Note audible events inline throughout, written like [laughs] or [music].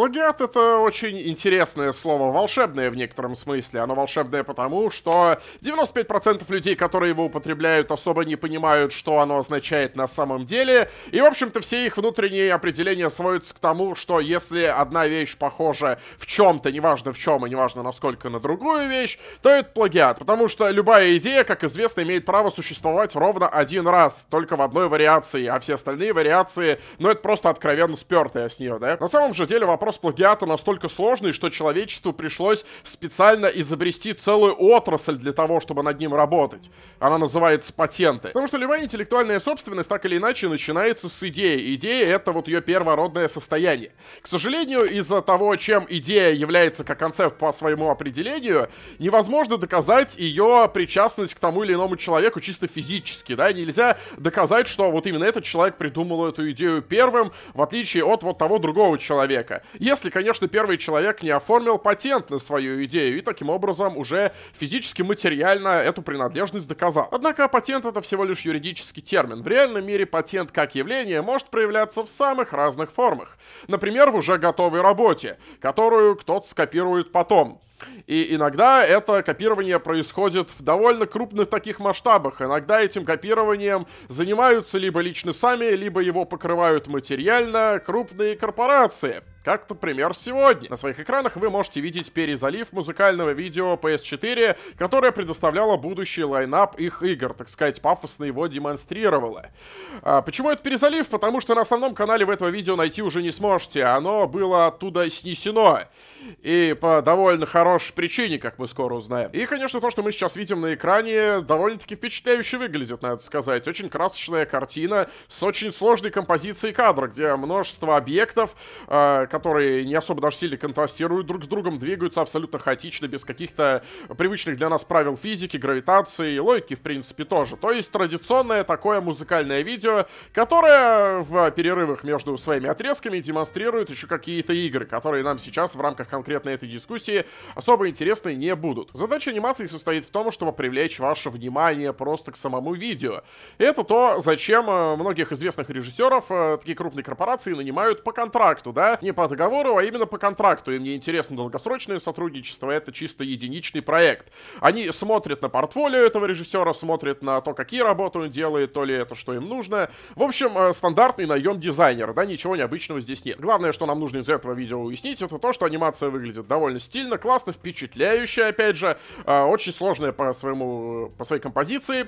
Плагиат — это очень интересное слово, волшебное в некотором смысле. Оно волшебное потому, что 95% людей, которые его употребляют, особо не понимают, что оно означает на самом деле. И, в общем-то, все их внутренние определения сводятся к тому, что если одна вещь похожа в чем-то, неважно в чем и неважно насколько на другую вещь, то это плагиат. Потому что любая идея, как известно, имеет право существовать ровно один раз, только в одной вариации, а все остальные вариации, ну, это просто откровенно спёртое с нее, да? На самом же деле вопрос вопрос плагиата настолько сложный, что человечеству пришлось специально изобрести целую отрасль для того, чтобы над ним работать. Она называется патенты. Потому что любая интеллектуальная собственность так или иначе начинается с идеи. Идея — это вот ее первородное состояние. К сожалению, из-за того, чем идея является как концепт по своему определению, невозможно доказать ее причастность к тому или иному человеку чисто физически, да, нельзя доказать, что вот именно этот человек придумал эту идею первым, в отличие от вот того другого человека. Если, конечно, первый человек не оформил патент на свою идею и таким образом уже физически, материально эту принадлежность доказал. Однако патент это всего лишь юридический термин. В реальном мире патент как явление может проявляться в самых разных формах. Например, в уже готовой работе, которую кто-то скопирует потом. И иногда это копирование происходит в довольно крупных таких масштабах. Иногда этим копированием занимаются либо лично сами, либо его покрывают материально крупные корпорации. Как, например, сегодня. На своих экранах вы можете видеть перезалив музыкального видео PS4, которое предоставляло будущий лайнап их игр, так сказать, пафосно его демонстрировало. А, почему это перезалив? Потому что на основном канале вы этого видео найти уже не сможете, оно было оттуда снесено. И по довольно хорошему хорошей причине, как мы скоро узнаем. И, конечно, то, что мы сейчас видим на экране, довольно-таки впечатляюще выглядит, надо сказать. Очень красочная картина с очень сложной композицией кадра, где множество объектов, э, которые не особо даже сильно контрастируют друг с другом, двигаются абсолютно хаотично, без каких-то привычных для нас правил физики, гравитации и логики, в принципе, тоже. То есть традиционное такое музыкальное видео, которое в перерывах между своими отрезками демонстрирует еще какие-то игры, которые нам сейчас в рамках конкретной этой дискуссии особо интересные не будут. Задача анимации состоит в том, чтобы привлечь ваше внимание просто к самому видео. Это то, зачем э, многих известных режиссеров э, такие крупные корпорации нанимают по контракту, да? Не по договору, а именно по контракту. Им не интересно долгосрочное сотрудничество, это чисто единичный проект. Они смотрят на портфолио этого режиссера, смотрят на то, какие работы он делает, то ли это, что им нужно. В общем, э, стандартный наем дизайнера, да, ничего необычного здесь нет. Главное, что нам нужно из этого видео уяснить, это то, что анимация выглядит довольно стильно, классно, достаточно впечатляющая, опять же, а, очень сложная по, своему, по своей композиции.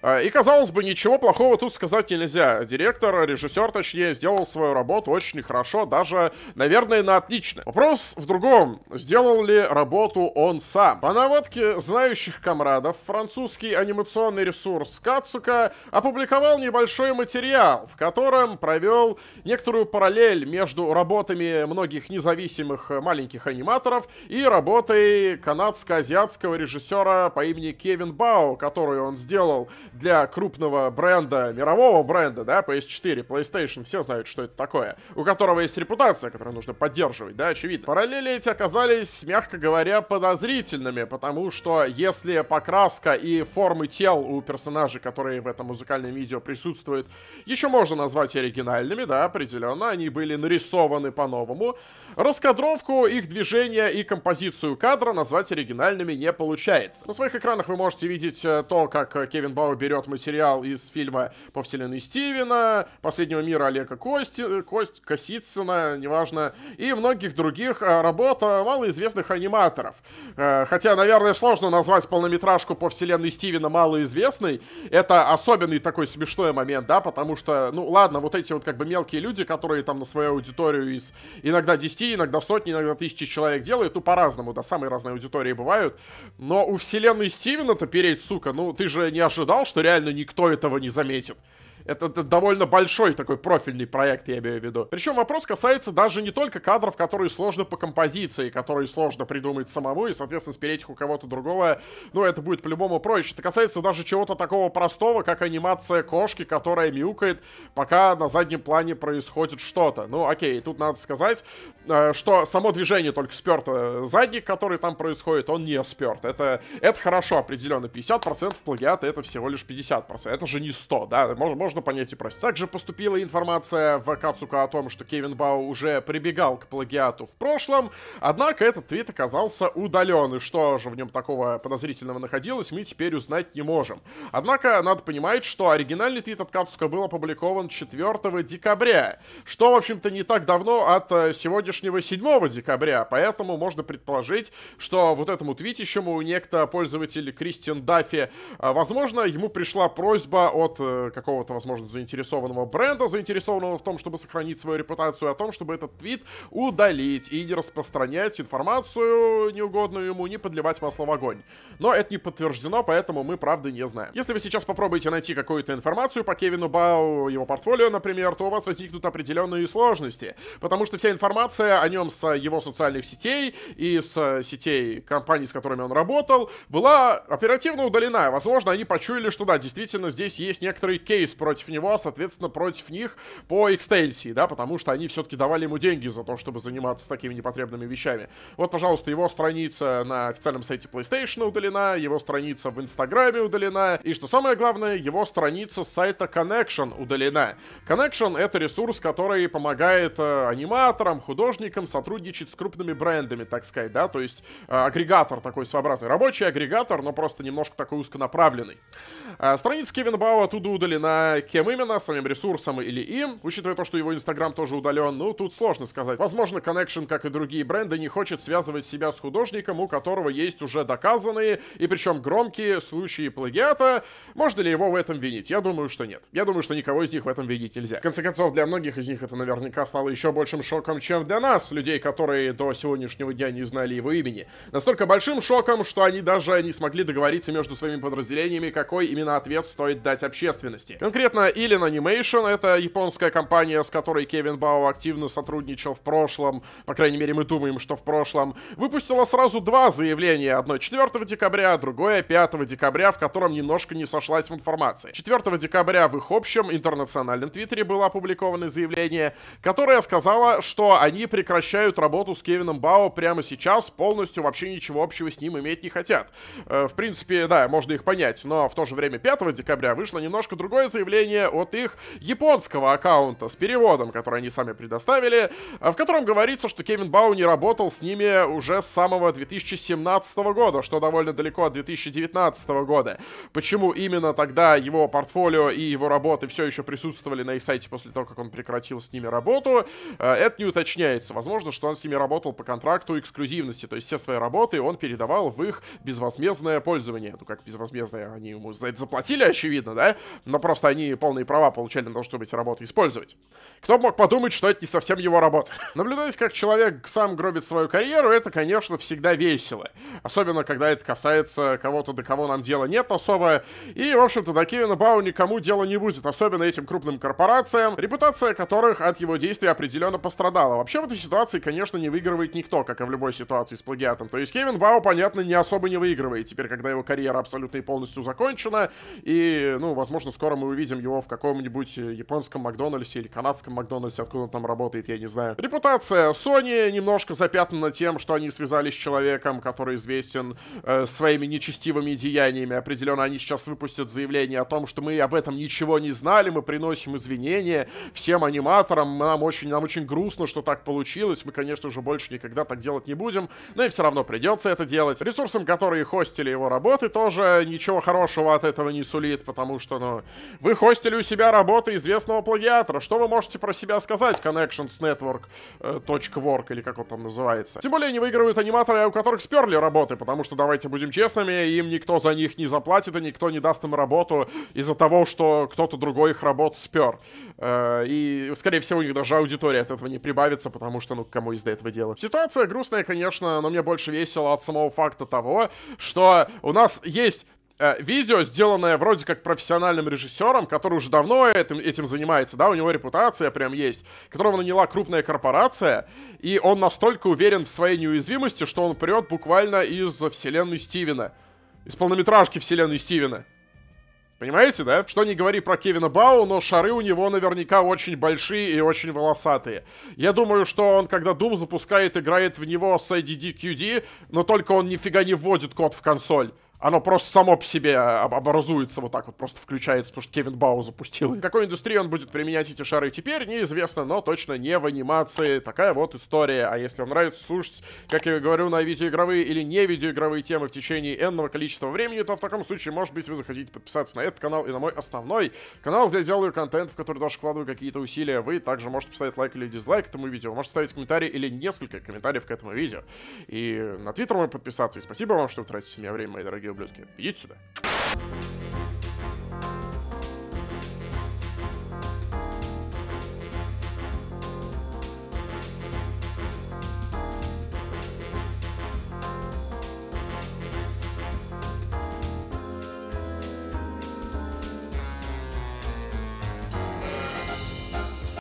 А, и, казалось бы, ничего плохого тут сказать нельзя. Директор, режиссер, точнее, сделал свою работу очень хорошо, даже, наверное, на отлично. Вопрос в другом. Сделал ли работу он сам? По наводке знающих комрадов, французский анимационный ресурс Кацука опубликовал небольшой материал, в котором провел некоторую параллель между работами многих независимых маленьких аниматоров и работой работой канадско-азиатского режиссера по имени Кевин Бау, которую он сделал для крупного бренда, мирового бренда, да, PS4, PlayStation, все знают, что это такое, у которого есть репутация, которую нужно поддерживать, да, очевидно. Параллели эти оказались, мягко говоря, подозрительными, потому что если покраска и формы тел у персонажей, которые в этом музыкальном видео присутствуют, еще можно назвать оригинальными, да, определенно, они были нарисованы по-новому, раскадровку их движения и композицию композицию кадра назвать оригинальными не получается. На своих экранах вы можете видеть э, то, как э, Кевин Бау берет материал из фильма «По вселенной Стивена», «Последнего мира» Олега Кости, э, Кость, Косицына, неважно, и многих других работ малоизвестных аниматоров. Хотя, наверное, сложно назвать полнометражку «По вселенной Стивена» малоизвестной. Это особенный такой смешной момент, да, потому что, ну ладно, вот эти вот как бы мелкие люди, которые там на свою аудиторию из иногда 10, иногда сотни, иногда тысячи человек делают, ну по-разному поэтому, да, самые разные аудитории бывают. Но у вселенной Стивена-то переть, сука, ну ты же не ожидал, что реально никто этого не заметит. Это, это довольно большой такой профильный проект, я имею в виду. Причем вопрос касается даже не только кадров, которые сложно по композиции, которые сложно придумать самому, и, соответственно, спереть у кого-то другого, ну, это будет по-любому проще. Это касается даже чего-то такого простого, как анимация кошки, которая мяукает, пока на заднем плане происходит что-то. Ну, окей, тут надо сказать, э, что само движение только сперто. Задник, который там происходит, он не сперт. Это, это хорошо определенно. 50% плагиата это всего лишь 50%. Это же не 100, да? Можно, можно можно понять и простить. Также поступила информация в Кацука о том, что Кевин Бау уже прибегал к плагиату в прошлом, однако этот твит оказался удален, и что же в нем такого подозрительного находилось, мы теперь узнать не можем. Однако, надо понимать, что оригинальный твит от Кацука был опубликован 4 декабря, что, в общем-то, не так давно от э, сегодняшнего 7 декабря, поэтому можно предположить, что вот этому твитящему некто пользователь Кристиан Даффи, э, возможно, ему пришла просьба от э, какого-то возможно, заинтересованного бренда, заинтересованного в том, чтобы сохранить свою репутацию, о том, чтобы этот твит удалить и не распространять информацию неугодную ему, не подливать масло в огонь. Но это не подтверждено, поэтому мы правды не знаем. Если вы сейчас попробуете найти какую-то информацию по Кевину Бау, его портфолио, например, то у вас возникнут определенные сложности, потому что вся информация о нем с его социальных сетей и с сетей компаний, с которыми он работал, была оперативно удалена. Возможно, они почуяли, что да, действительно, здесь есть некоторый кейс про против него, а, соответственно, против них по экстенсии, да, потому что они все-таки давали ему деньги за то, чтобы заниматься такими непотребными вещами. Вот, пожалуйста, его страница на официальном сайте PlayStation удалена, его страница в Инстаграме удалена, и, что самое главное, его страница с сайта Connection удалена. Connection — это ресурс, который помогает э, аниматорам, художникам сотрудничать с крупными брендами, так сказать, да, то есть э, агрегатор такой своеобразный, рабочий агрегатор, но просто немножко такой узконаправленный. Э, страница Кевина Бау оттуда удалена, кем именно, самим ресурсом или им. Учитывая то, что его Инстаграм тоже удален, ну, тут сложно сказать. Возможно, Connection, как и другие бренды, не хочет связывать себя с художником, у которого есть уже доказанные и причем громкие случаи плагиата. Можно ли его в этом винить? Я думаю, что нет. Я думаю, что никого из них в этом винить нельзя. В конце концов, для многих из них это наверняка стало еще большим шоком, чем для нас, людей, которые до сегодняшнего дня не знали его имени. Настолько большим шоком, что они даже не смогли договориться между своими подразделениями, какой именно ответ стоит дать общественности. Конкретно Конкретно Ilin Animation, это японская компания, с которой Кевин Бао активно сотрудничал в прошлом, по крайней мере мы думаем, что в прошлом, выпустила сразу два заявления, одно 4 декабря, другое 5 декабря, в котором немножко не сошлась в информации. 4 декабря в их общем интернациональном твиттере было опубликовано заявление, которое сказало, что они прекращают работу с Кевином Бао прямо сейчас, полностью вообще ничего общего с ним иметь не хотят. Э, в принципе, да, можно их понять, но в то же время 5 декабря вышло немножко другое заявление, сообщение от их японского аккаунта с переводом, который они сами предоставили, а, в котором говорится, что Кевин Бау не работал с ними уже с самого 2017 года, что довольно далеко от 2019 года. Почему именно тогда его портфолио и его работы все еще присутствовали на их сайте после того, как он прекратил с ними работу, а, это не уточняется. Возможно, что он с ними работал по контракту эксклюзивности, то есть все свои работы он передавал в их безвозмездное пользование. Ну как безвозмездное, они ему за это заплатили, очевидно, да? Но просто они полные права получали на то, чтобы эти работы использовать. Кто мог подумать, что это не совсем его работа? [laughs] Наблюдать, как человек сам гробит свою карьеру, это, конечно, всегда весело. Особенно, когда это касается кого-то, до кого нам дела нет особо. И, в общем-то, до Кевина Бау никому дела не будет, особенно этим крупным корпорациям, репутация которых от его действий определенно пострадала. Вообще, в этой ситуации, конечно, не выигрывает никто, как и в любой ситуации с плагиатом. То есть Кевин Бау, понятно, не особо не выигрывает теперь, когда его карьера абсолютно и полностью закончена. И, ну, возможно, скоро мы увидим его в каком-нибудь э, японском Макдональдсе или канадском Макдональдсе, откуда он там работает, я не знаю. Репутация Sony немножко запятнана тем, что они связались с человеком, который известен э, своими нечестивыми деяниями. Определенно они сейчас выпустят заявление о том, что мы об этом ничего не знали, мы приносим извинения всем аниматорам, нам очень, нам очень грустно, что так получилось, мы, конечно же, больше никогда так делать не будем, но и все равно придется это делать. Ресурсам, которые хостили его работы, тоже ничего хорошего от этого не сулит, потому что, ну, вы захостили у себя работы известного плагиатора. Что вы можете про себя сказать, Connections Network .work, э, или как он там называется? Тем более не выигрывают аниматоры, у которых сперли работы, потому что, давайте будем честными, им никто за них не заплатит, и никто не даст им работу из-за того, что кто-то другой их работу спер. Э, и, скорее всего, у них даже аудитория от этого не прибавится, потому что, ну, кому из-за этого дела? Ситуация грустная, конечно, но мне больше весело от самого факта того, что у нас есть Э, видео, сделанное вроде как профессиональным режиссером, который уже давно этим, этим занимается, да, у него репутация прям есть, которого наняла крупная корпорация, и он настолько уверен в своей неуязвимости, что он прет буквально из вселенной Стивена. Из полнометражки вселенной Стивена. Понимаете, да? Что не говори про Кевина Бау, но шары у него наверняка очень большие и очень волосатые. Я думаю, что он, когда Doom запускает, играет в него с IDDQD, но только он нифига не вводит код в консоль оно просто само по себе а, образуется вот так вот, просто включается, потому что Кевин Бау запустил. В какой индустрии он будет применять эти шары теперь, неизвестно, но точно не в анимации. Такая вот история. А если вам нравится слушать, как я говорю, на видеоигровые или не видеоигровые темы в течение энного количества времени, то в таком случае, может быть, вы захотите подписаться на этот канал и на мой основной канал, где я делаю контент, в который даже вкладываю какие-то усилия. Вы также можете поставить лайк или дизлайк этому видео, можете ставить комментарий или несколько комментариев к этому видео. И на твиттер мой подписаться. И спасибо вам, что вы тратите на меня время, мои дорогие ублюдки. Идите сюда.